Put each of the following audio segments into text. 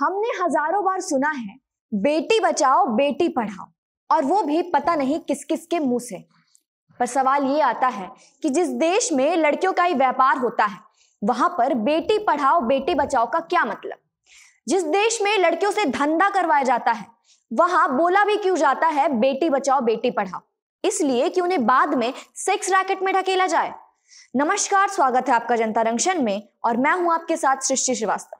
हमने हजारों बार सुना है बेटी बचाओ बेटी पढ़ाओ और वो भी पता नहीं किस किस के मुंह से पर सवाल ये आता है कि जिस देश में लड़कियों का ही व्यापार होता है वहां पर बेटी पढ़ाओ बेटी बचाओ का क्या मतलब जिस देश में लड़कियों से धंधा करवाया जाता है वहां बोला भी क्यों जाता है बेटी बचाओ बेटी पढ़ाओ इसलिए कि उन्हें बाद में सेक्स रैकेट में ढकेला जाए नमस्कार स्वागत है आपका जनता रंगशन में और मैं हूं आपके साथ सृष्टि श्रीवास्तव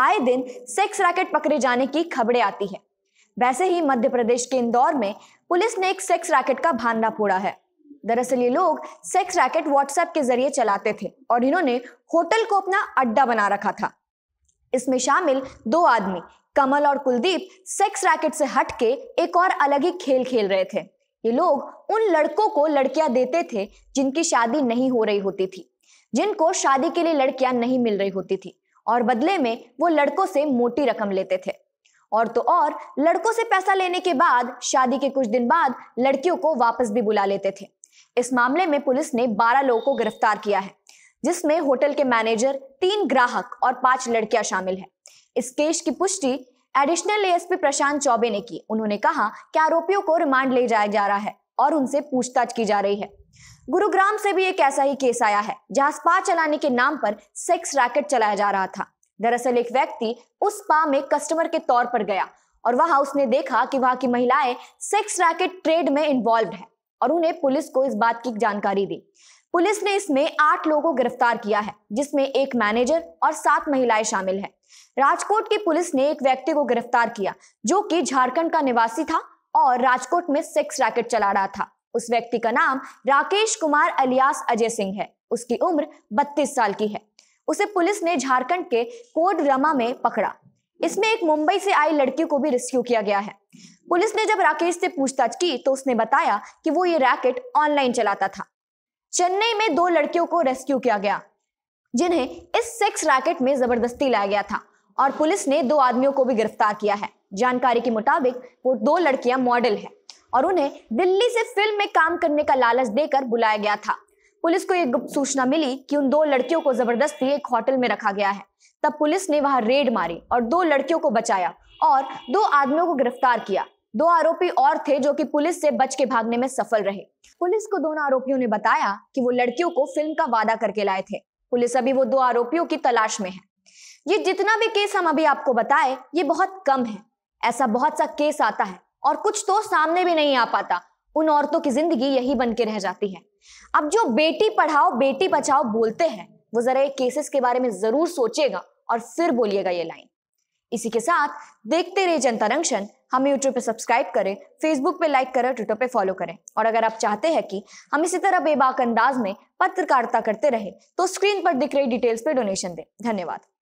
आए दिन सेक्स रैकेट पकड़े जाने की खबरें आती है वैसे ही मध्य प्रदेश के इंदौर में पुलिस ने एक सेक्स रैकेट का भांडा फोड़ा है दरअसल ये लोग सेक्स रैकेट व्हाट्सएप के जरिए चलाते थे और इन्होंने होटल को अपना अड्डा बना रखा था इसमें शामिल दो आदमी कमल और कुलदीप सेक्स रैकेट से हटके एक और अलग ही खेल खेल रहे थे ये लोग उन लड़कों को लड़कियां देते थे जिनकी शादी नहीं हो रही होती थी जिनको शादी के लिए लड़कियां नहीं मिल रही होती थी और बदले में वो लड़कों से मोटी रकम लेते थे और तो और लड़कों से पैसा लेने के बाद शादी के कुछ दिन बाद लड़कियों को वापस भी बुला लेते थे इस मामले में पुलिस ने 12 लोगों को गिरफ्तार किया है जिसमें होटल के मैनेजर तीन ग्राहक और पांच लड़कियां शामिल हैं इस केस की पुष्टि एडिशनल एएसपी प्रशांत चौबे ने की उन्होंने कहा कि आरोपियों को रिमांड ले जाया जा रहा है और उनसे पूछताछ की जा रही है गुरुग्राम से भी एक ऐसा ही केस आया है जहां स्पा चलाने के नाम पर सेक्स रैकेट चलाया जा रहा था दरअसल एक व्यक्ति उस स्पा में कस्टमर के तौर पर गया और वहां उसने देखा कि वहां की महिलाएं सेक्स रैकेट ट्रेड में इन्वॉल्व है और उन्हें पुलिस को इस बात की जानकारी दी पुलिस ने इसमें आठ लोगों को गिरफ्तार किया है जिसमें एक मैनेजर और सात महिलाएं शामिल है राजकोट की पुलिस ने एक व्यक्ति को गिरफ्तार किया जो कि झारखंड का निवासी था और राजकोट में सेक्स रैकेट चला रहा था उस व्यक्ति का नाम राकेश कुमार अलियास अजय सिंह है उसकी उम्र 32 साल की है उसे पुलिस ने झारखंड के रमा में पकड़ा इसमें एक मुंबई से आई लड़की को भी रेस्क्यू किया गया है पुलिस ने जब राकेश से पूछताछ की तो उसने बताया कि वो ये रैकेट ऑनलाइन चलाता था चेन्नई में दो लड़कियों को रेस्क्यू किया गया जिन्हें इस सेक्स रैकेट में जबरदस्ती लाया गया था और पुलिस ने दो आदमियों को भी गिरफ्तार किया है जानकारी के मुताबिक वो दो लड़कियां मॉडल है और उन्हें दिल्ली से फिल्म में काम करने का लालच देकर बुलाया गया था पुलिस को एक गुप्त सूचना मिली कि उन दो लड़कियों को जबरदस्ती एक होटल में रखा गया है तब पुलिस ने वहां रेड मारी और दो लड़कियों को बचाया और दो आदमियों को गिरफ्तार किया दो आरोपी और थे जो कि पुलिस से बच के भागने में सफल रहे पुलिस को दोनों आरोपियों ने बताया कि वो लड़कियों को फिल्म का वादा करके लाए थे पुलिस अभी वो दो आरोपियों की तलाश में है ये जितना भी केस हम अभी आपको बताए ये बहुत कम है ऐसा बहुत सा केस आता है और कुछ तो सामने भी नहीं आ पाता उन औरतों की जिंदगी यही बन के रह जाती है अब जो बेटी पढ़ाओ बेटी बचाओ बोलते हैं वो जरा एक केसेस के बारे में जरूर सोचेगा और फिर बोलिएगा ये लाइन इसी के साथ देखते रहिए जनता जंक्शन हमें यूट्यूब पे सब्सक्राइब करें फेसबुक पे लाइक करें ट्विटर पे फॉलो करें और अगर आप चाहते हैं कि हम इसी तरह बेबाक अंदाज में पत्रकारिता करते रहे तो स्क्रीन पर दिख रही डिटेल्स पे डोनेशन दें धन्यवाद